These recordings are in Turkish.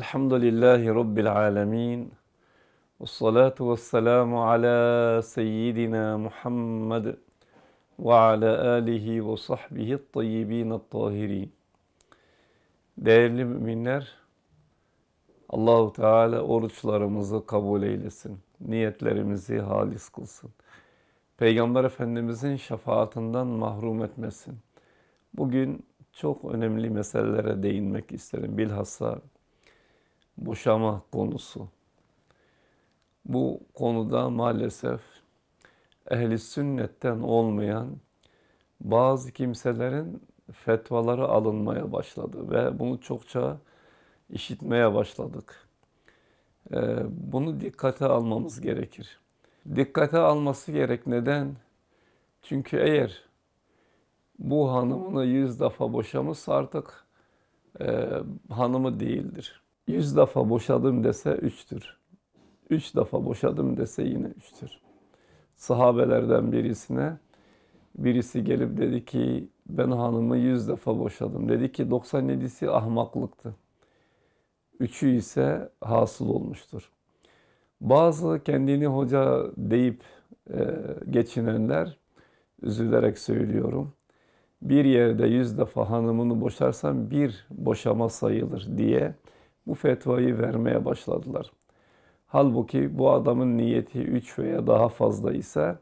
Elhamdülillahi Rabbil alemin. Ve salatu ve selamu ala seyyidina Muhammed ve ala alihi ve sahbihi tayyibin tahirin. Değerli müminler, Allahu Teala oruçlarımızı kabul eylesin. Niyetlerimizi halis kılsın. Peygamber Efendimizin şefaatinden mahrum etmesin. Bugün çok önemli meselelere değinmek isterim. Bilhassa boşama konusu. Bu konuda maalesef ehli sünnetten olmayan bazı kimselerin fetvaları alınmaya başladı ve bunu çokça işitmeye başladık. Ee, bunu dikkate almamız gerekir. Dikkate alması gerek neden? Çünkü eğer bu hanımını yüz defa boşamış, artık e, hanımı değildir. Yüz defa boşadım dese üçtür. Üç defa boşadım dese yine üçtür. Sahabelerden birisine birisi gelip dedi ki ben hanımı yüz defa boşadım. Dedi ki 97'si ahmaklıktı. Üçü ise hasıl olmuştur. Bazı kendini hoca deyip e, geçinenler üzülerek söylüyorum. Bir yerde yüz defa hanımını boşarsan bir boşama sayılır diye bu fetvayı vermeye başladılar. Halbuki bu adamın niyeti üç veya daha fazla ise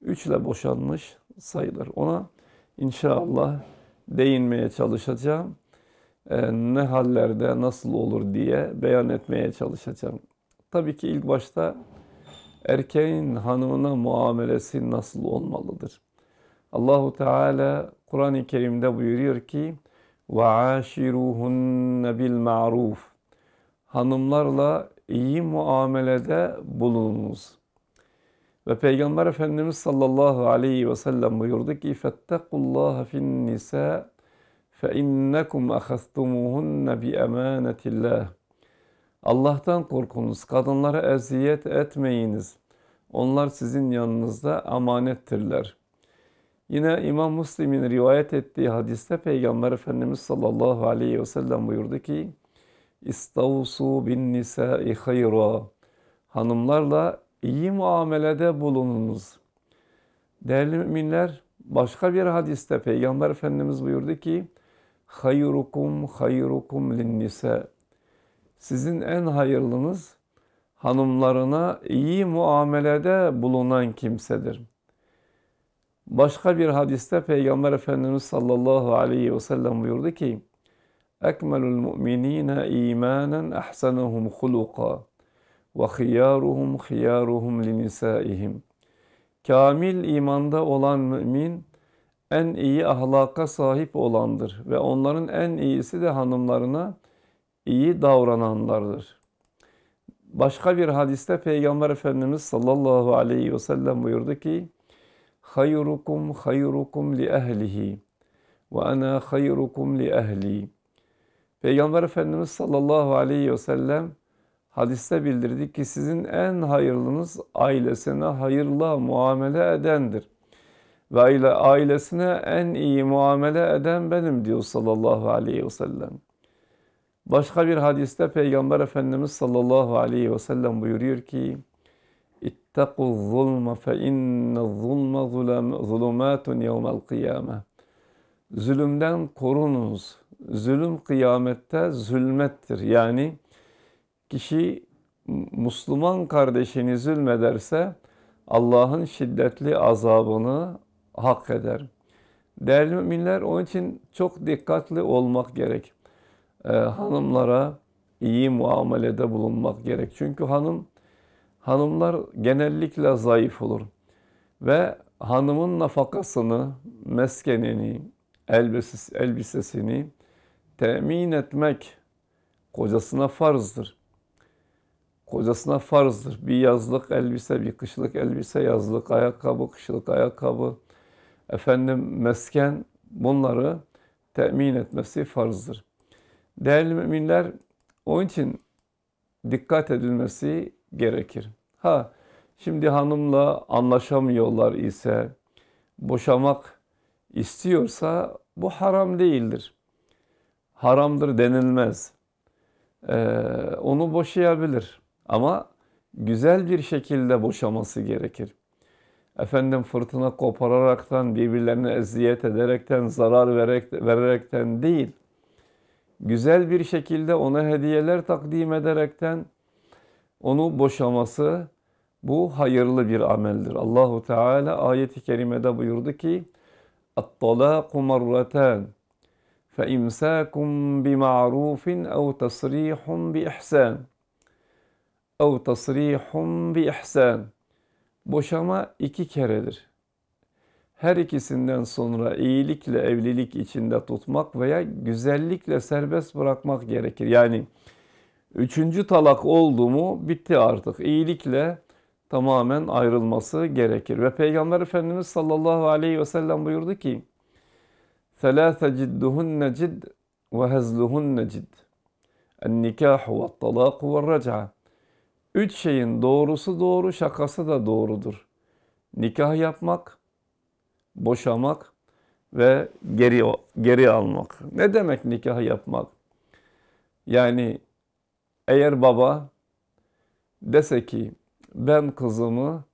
üçle boşanmış sayılır. Ona inşallah değinmeye çalışacağım. Ee, ne hallerde nasıl olur diye beyan etmeye çalışacağım. Tabii ki ilk başta erkeğin hanımına muamelesi nasıl olmalıdır? Allahu Teala Kur'an-ı Kerim'de buyuruyor ki: "Ve aşiruhunne bil ma'ruf." hanımlarla iyi muamelede bulununuz. Ve Peygamber Efendimiz sallallahu aleyhi ve sellem buyurdu ki فَاتَّقُوا اللّٰهَ فِي النِّسَاءِ فَاِنَّكُمْ اَخَذْتُمُهُنَّ بِاَمَانَةِ اللّٰهِ Allah'tan korkunuz, kadınlara eziyet etmeyiniz. Onlar sizin yanınızda amanettirler. Yine İmam Müslim'in rivayet ettiği hadiste Peygamber Efendimiz sallallahu aleyhi ve sellem buyurdu ki İstavsu bin nisa'i hayra. Hanımlarla iyi muamelede bulununuz. Değerli müminler, başka bir hadiste Peygamber Efendimiz buyurdu ki, Hayrukum hayrukum linnise. Sizin en hayırlınız hanımlarına iyi muamelede bulunan kimsedir. Başka bir hadiste Peygamber Efendimiz sallallahu aleyhi ve sellem buyurdu ki, أكمل المؤمنين إيمانا أحسنهم خلقا وخيارهم خيارهم لنسائهم Kamil imanda olan mümin en iyi ahlaka sahip olandır ve onların en iyisi de hanımlarına iyi davrananlardır. Başka bir hadiste Peygamber Efendimiz sallallahu aleyhi ve sellem buyurdu ki Hayrukum hayrukum li ehlihi ve ana hayrukum li ehli.'' Peygamber Efendimiz sallallahu aleyhi ve sellem hadiste bildirdi ki sizin en hayırlınız ailesine hayırla muamele edendir. Ve aile, ailesine en iyi muamele eden benim diyor sallallahu aleyhi ve sellem. Başka bir hadiste Peygamber Efendimiz sallallahu aleyhi ve sellem buyuruyor ki اِتَّقُوا الظُّلْمَ فَاِنَّ الظُّلْمَ ظُلُمَاتٌ يَوْمَ الْقِيَامَةِ Zulümden korunuz zulüm kıyamette zulmettir. Yani kişi Müslüman kardeşini zulmederse Allah'ın şiddetli azabını hak eder. Değerli müminler onun için çok dikkatli olmak gerek. Ee, hanımlara iyi muamelede bulunmak gerek. Çünkü hanım hanımlar genellikle zayıf olur. Ve hanımın nafakasını, meskenini, elbisesini, elbisesini temin etmek kocasına farzdır. Kocasına farzdır. Bir yazlık elbise, bir kışlık elbise, yazlık ayakkabı, kışlık ayakkabı, efendim mesken bunları temin etmesi farzdır. Değerli müminler, onun için dikkat edilmesi gerekir. Ha, şimdi hanımla anlaşamıyorlar ise, boşamak istiyorsa bu haram değildir haramdır denilmez. Ee, onu boşayabilir ama güzel bir şekilde boşaması gerekir. Efendim fırtına kopararaktan, birbirlerine eziyet ederekten, zarar vererek, vererekten değil, güzel bir şekilde ona hediyeler takdim ederekten onu boşaması bu hayırlı bir ameldir. Allahu Teala ayeti kerimede buyurdu ki: "Et-talaku marratan" فإمساك بمعروف أو تصريح بإحسان أو تصريح بإحسان Boşama iki keredir. Her ikisinden sonra iyilikle evlilik içinde tutmak veya güzellikle serbest bırakmak gerekir. Yani üçüncü talak oldu mu bitti artık. İyilikle tamamen ayrılması gerekir. Ve Peygamber Efendimiz sallallahu aleyhi ve sellem buyurdu ki Selâse cidduhunne cid ve hezluhunne cid. El-nikâhu ve talâku ve reca. Üç şeyin doğrusu doğru, şakası da doğrudur. Nikah yapmak, boşamak ve geri, geri almak. Ne demek nikah yapmak? Yani eğer baba dese ki ben kızımı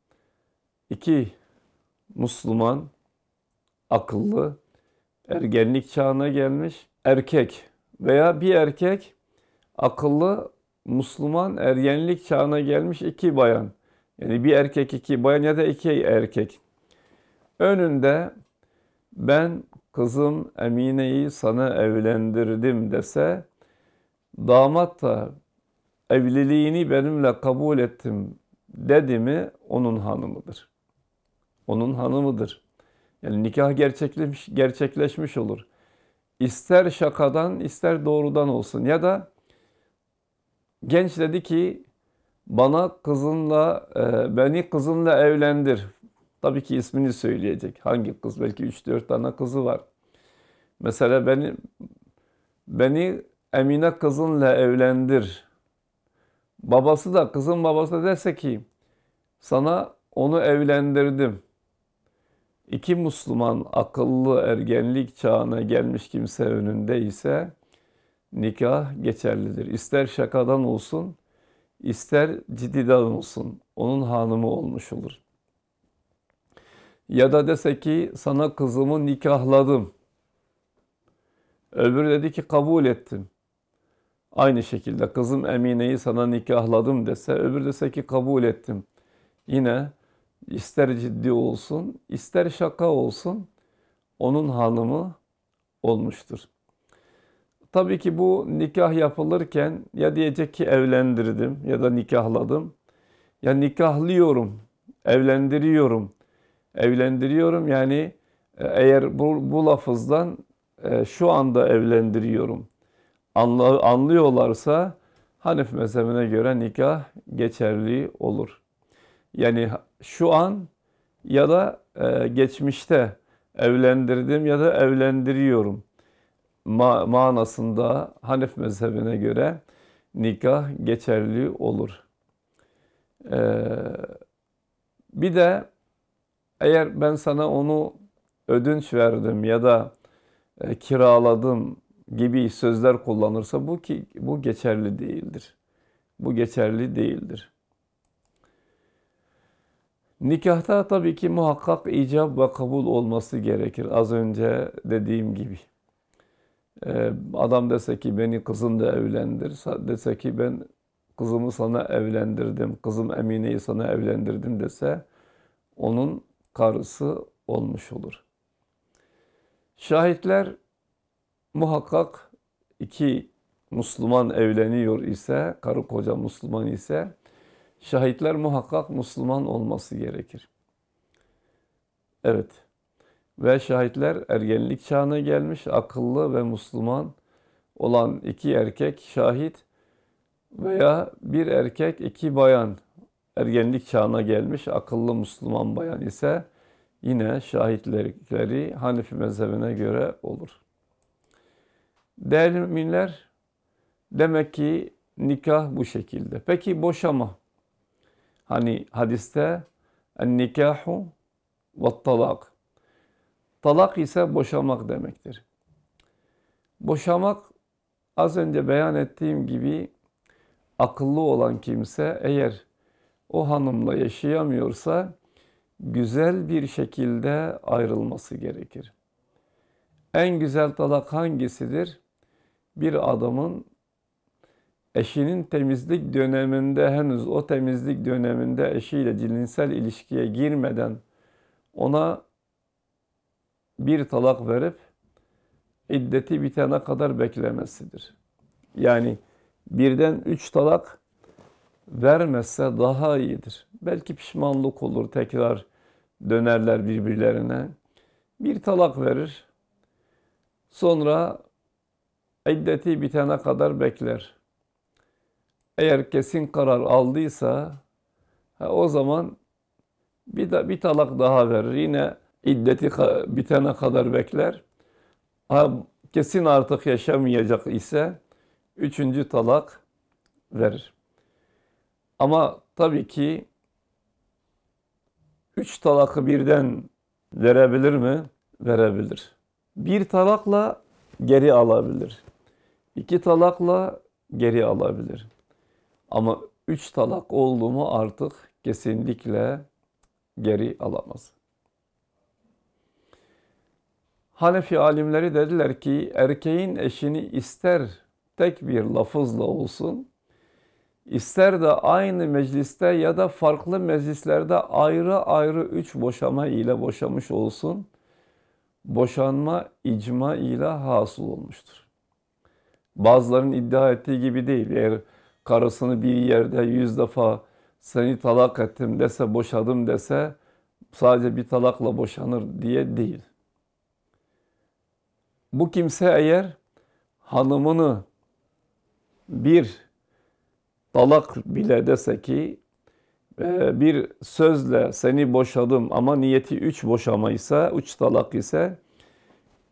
iki Müslüman, akıllı, ergenlik çağına gelmiş erkek veya bir erkek akıllı Müslüman ergenlik çağına gelmiş iki bayan. Yani bir erkek iki bayan ya da iki erkek. Önünde ben kızım Emine'yi sana evlendirdim dese damat da evliliğini benimle kabul ettim dedi mi onun hanımıdır. Onun hanımıdır. Yani nikah gerçekleşmiş, gerçekleşmiş olur. İster şakadan ister doğrudan olsun. Ya da genç dedi ki bana kızınla e, beni kızınla evlendir. Tabii ki ismini söyleyecek. Hangi kız? Belki 3-4 tane kızı var. Mesela beni beni Emine kızınla evlendir. Babası da kızın babası da derse ki sana onu evlendirdim. İki Müslüman akıllı ergenlik çağına gelmiş kimse önünde ise nikah geçerlidir. İster şakadan olsun, ister ciddiden olsun. Onun hanımı olmuş olur. Ya da dese ki sana kızımı nikahladım. Öbürü dedi ki kabul ettim. Aynı şekilde kızım Emine'yi sana nikahladım dese, öbür dese ki kabul ettim. Yine ister ciddi olsun, ister şaka olsun onun hanımı olmuştur. Tabii ki bu nikah yapılırken ya diyecek ki evlendirdim ya da nikahladım. Ya nikahlıyorum, evlendiriyorum. Evlendiriyorum yani e, eğer bu, bu lafızdan e, şu anda evlendiriyorum anlıyorlarsa Hanif mezhebine göre nikah geçerli olur. Yani şu an ya da e, geçmişte evlendirdim ya da evlendiriyorum Ma manasında Hanif mezhebine göre nikah geçerli olur. Ee, bir de eğer ben sana onu ödünç verdim ya da e, kiraladım gibi sözler kullanırsa bu ki bu geçerli değildir. Bu geçerli değildir. Nikahta tabii ki muhakkak icap ve kabul olması gerekir. Az önce dediğim gibi. Ee, adam dese ki beni kızım da evlendir, dese ki ben kızımı sana evlendirdim, kızım Emine'yi sana evlendirdim dese onun karısı olmuş olur. Şahitler muhakkak iki Müslüman evleniyor ise, karı koca Müslüman ise şahitler muhakkak Müslüman olması gerekir. Evet. Ve şahitler ergenlik çağına gelmiş akıllı ve Müslüman olan iki erkek şahit veya bir erkek iki bayan ergenlik çağına gelmiş akıllı Müslüman bayan ise yine şahitlikleri Hanefi mezhebine göre olur. Değerli müminler, demek ki nikah bu şekilde. Peki boşama. Hani hadiste en nikahu ve talak. Talak ise boşamak demektir. Boşamak az önce beyan ettiğim gibi akıllı olan kimse eğer o hanımla yaşayamıyorsa güzel bir şekilde ayrılması gerekir. En güzel talak hangisidir? Bir adamın eşinin temizlik döneminde henüz o temizlik döneminde eşiyle cinsel ilişkiye girmeden ona bir talak verip iddeti bitene kadar beklemesidir. Yani birden üç talak vermezse daha iyidir. Belki pişmanlık olur, tekrar dönerler birbirlerine. Bir talak verir, sonra iddeti bitene kadar bekler eğer kesin karar aldıysa o zaman bir, da, bir talak daha verir. Yine iddeti bitene kadar bekler. kesin artık yaşamayacak ise üçüncü talak verir. Ama tabii ki üç talakı birden verebilir mi? Verebilir. Bir talakla geri alabilir. İki talakla geri alabilir. Ama üç talak oldu mu artık kesinlikle geri alamaz. Hanefi alimleri dediler ki erkeğin eşini ister tek bir lafızla olsun, ister de aynı mecliste ya da farklı meclislerde ayrı ayrı üç boşama ile boşamış olsun, boşanma icma ile hasıl olmuştur. Bazıların iddia ettiği gibi değil. Eğer karısını bir yerde yüz defa seni talak ettim dese, boşadım dese sadece bir talakla boşanır diye değil. Bu kimse eğer hanımını bir talak bile dese ki e, bir sözle seni boşadım ama niyeti üç boşama ise, üç talak ise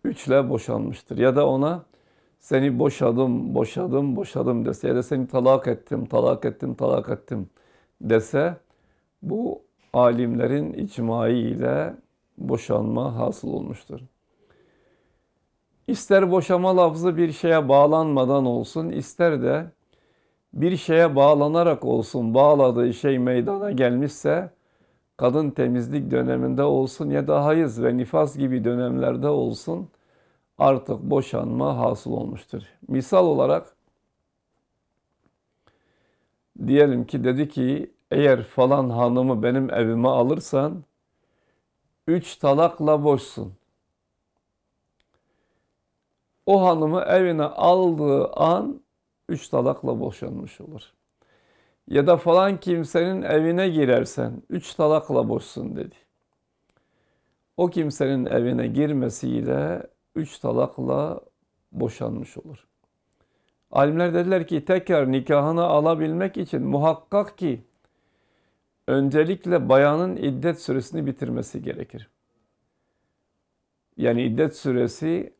üçle boşanmıştır. Ya da ona seni boşadım, boşadım, boşadım dese ya da seni talak ettim, talak ettim, talak ettim dese bu alimlerin icmai ile boşanma hasıl olmuştur. İster boşama lafzı bir şeye bağlanmadan olsun, ister de bir şeye bağlanarak olsun, bağladığı şey meydana gelmişse, kadın temizlik döneminde olsun ya da hayız ve nifas gibi dönemlerde olsun, artık boşanma hasıl olmuştur. Misal olarak diyelim ki dedi ki eğer falan hanımı benim evime alırsan üç talakla boşsun. O hanımı evine aldığı an üç talakla boşanmış olur. Ya da falan kimsenin evine girersen üç talakla boşsun dedi. O kimsenin evine girmesiyle üç talakla boşanmış olur. Alimler dediler ki tekrar nikahını alabilmek için muhakkak ki öncelikle bayanın iddet süresini bitirmesi gerekir. Yani iddet süresi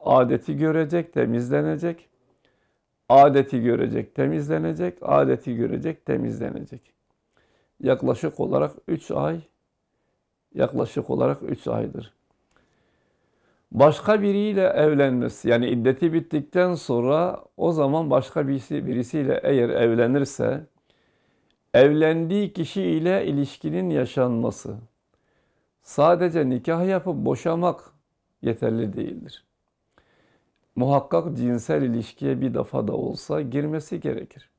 adeti görecek, temizlenecek. Adeti görecek, temizlenecek. Adeti görecek, temizlenecek. Yaklaşık olarak 3 ay, yaklaşık olarak 3 aydır başka biriyle evlenmesi yani iddeti bittikten sonra o zaman başka birisi, birisiyle eğer evlenirse evlendiği kişi ile ilişkinin yaşanması sadece nikah yapıp boşamak yeterli değildir. Muhakkak cinsel ilişkiye bir defa da olsa girmesi gerekir.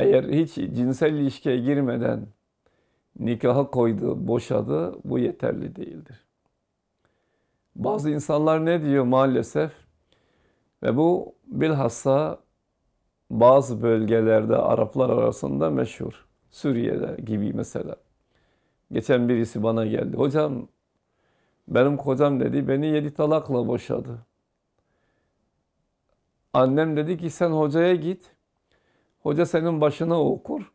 Eğer hiç cinsel ilişkiye girmeden nikahı koydu, boşadı bu yeterli değildir. Bazı insanlar ne diyor maalesef ve bu bilhassa bazı bölgelerde Araplar arasında meşhur. Suriye'de gibi mesela. Geçen birisi bana geldi. Hocam benim kocam dedi beni yedi talakla boşadı. Annem dedi ki sen hocaya git. Hoca senin başına okur.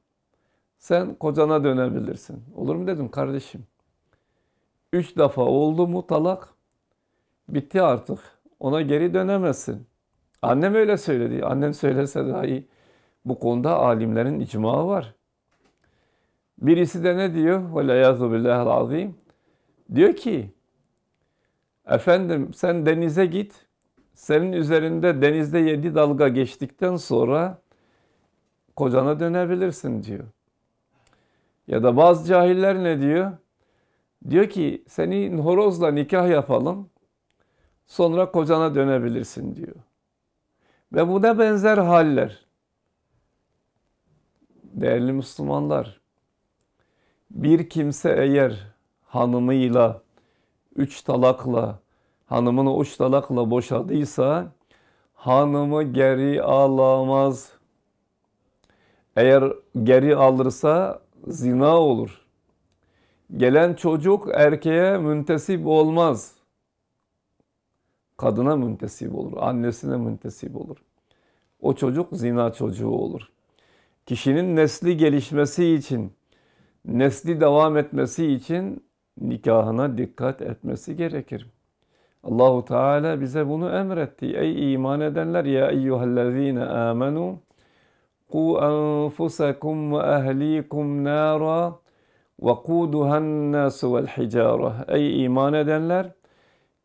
Sen kocana dönebilirsin. Olur mu dedim kardeşim. Üç defa oldu mu talak? bitti artık. Ona geri dönemezsin. Annem öyle söyledi. Annem söylese daha iyi. Bu konuda alimlerin icma var. Birisi de ne diyor? Velayazu billahil azim. Diyor ki, efendim sen denize git. Senin üzerinde denizde yedi dalga geçtikten sonra kocana dönebilirsin diyor. Ya da bazı cahiller ne diyor? Diyor ki seni horozla nikah yapalım. Sonra kocana dönebilirsin diyor. Ve bu da benzer haller. Değerli Müslümanlar, bir kimse eğer hanımıyla, üç talakla, hanımını üç talakla boşadıysa, hanımı geri alamaz. Eğer geri alırsa zina olur. Gelen çocuk erkeğe müntesip olmaz kadına müntesip olur, annesine müntesip olur. O çocuk zina çocuğu olur. Kişinin nesli gelişmesi için, nesli devam etmesi için nikahına dikkat etmesi gerekir. Allahu Teala bize bunu emretti. Ey iman edenler ya eyyuhellezine amenu ku enfusakum ve ehlikum nara ve kuduhan nasu vel hicara. Ey iman edenler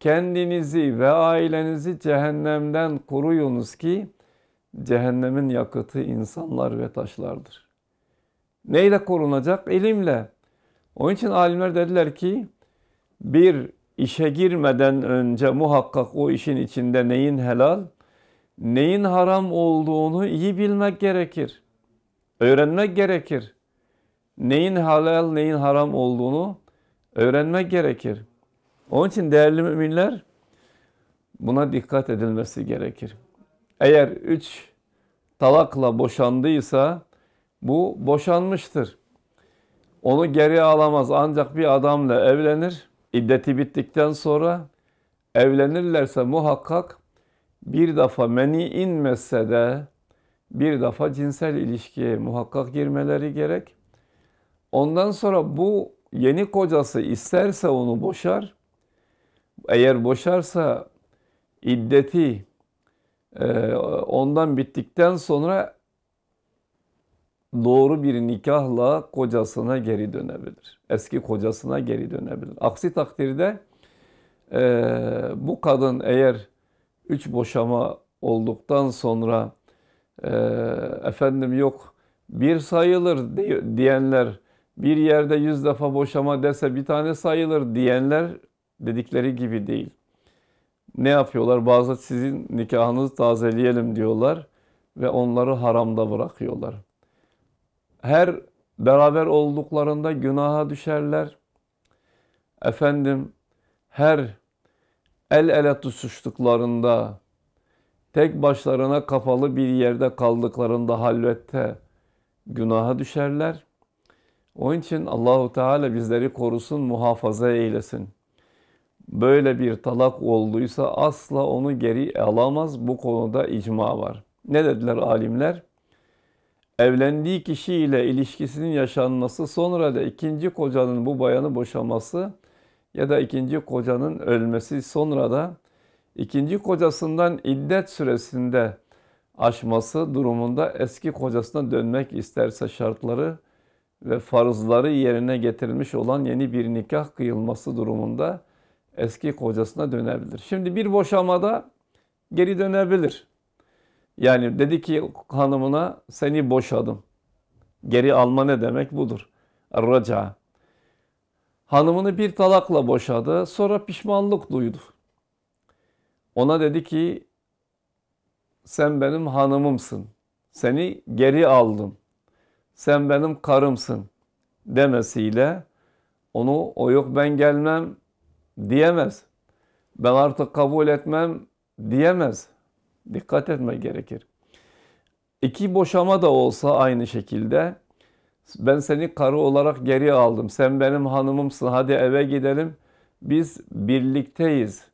kendinizi ve ailenizi cehennemden koruyunuz ki cehennemin yakıtı insanlar ve taşlardır. Neyle korunacak? İlimle. Onun için alimler dediler ki bir işe girmeden önce muhakkak o işin içinde neyin helal, neyin haram olduğunu iyi bilmek gerekir. Öğrenmek gerekir. Neyin halal, neyin haram olduğunu öğrenmek gerekir. Onun için değerli müminler buna dikkat edilmesi gerekir. Eğer üç talakla boşandıysa bu boşanmıştır. Onu geri alamaz ancak bir adamla evlenir. İddeti bittikten sonra evlenirlerse muhakkak bir defa meni inmezse de bir defa cinsel ilişkiye muhakkak girmeleri gerek. Ondan sonra bu yeni kocası isterse onu boşar, eğer boşarsa iddeti e, ondan bittikten sonra doğru bir nikahla kocasına geri dönebilir. Eski kocasına geri dönebilir. Aksi takdirde e, bu kadın eğer üç boşama olduktan sonra e, efendim yok bir sayılır diyenler bir yerde yüz defa boşama dese bir tane sayılır diyenler dedikleri gibi değil. Ne yapıyorlar? Bazen sizin nikahınızı tazeleyelim diyorlar ve onları haramda bırakıyorlar. Her beraber olduklarında günaha düşerler. Efendim her el ele tutuştuklarında tek başlarına kapalı bir yerde kaldıklarında halvette günaha düşerler. Onun için Allahu Teala bizleri korusun, muhafaza eylesin böyle bir talak olduysa asla onu geri alamaz. Bu konuda icma var. Ne dediler alimler? Evlendiği kişiyle ilişkisinin yaşanması sonra da ikinci kocanın bu bayanı boşaması ya da ikinci kocanın ölmesi sonra da ikinci kocasından iddet süresinde aşması durumunda eski kocasına dönmek isterse şartları ve farzları yerine getirilmiş olan yeni bir nikah kıyılması durumunda eski kocasına dönebilir. Şimdi bir boşamada geri dönebilir. Yani dedi ki hanımına seni boşadım. Geri alma ne demek budur. Raca. Hanımını bir talakla boşadı. Sonra pişmanlık duydu. Ona dedi ki sen benim hanımımsın. Seni geri aldım. Sen benim karımsın demesiyle onu o yok ben gelmem diyemez. Ben artık kabul etmem diyemez. Dikkat etme gerekir. İki boşama da olsa aynı şekilde ben seni karı olarak geri aldım. Sen benim hanımımsın. Hadi eve gidelim. Biz birlikteyiz.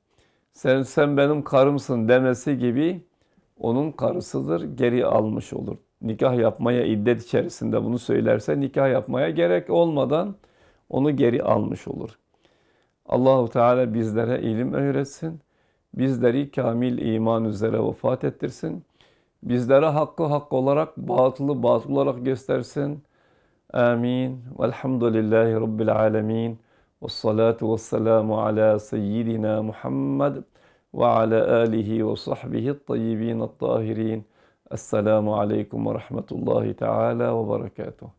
Sen sen benim karımsın demesi gibi onun karısıdır. Geri almış olur. Nikah yapmaya iddet içerisinde bunu söylerse nikah yapmaya gerek olmadan onu geri almış olur. Allahu Teala bizlere ilim öğretsin. Bizleri kamil iman üzere vefat ettirsin. Bizlere hakkı hak olarak, batılı batıl olarak göstersin. Amin. Velhamdülillahi Rabbil alemin. Ve ve salatu selamu ala والصلاة والسلام على سيدنا محمد وعلى آله وصحبه tahirin. Esselamu aleyküm ve rahmetullahi teala ve وبركاته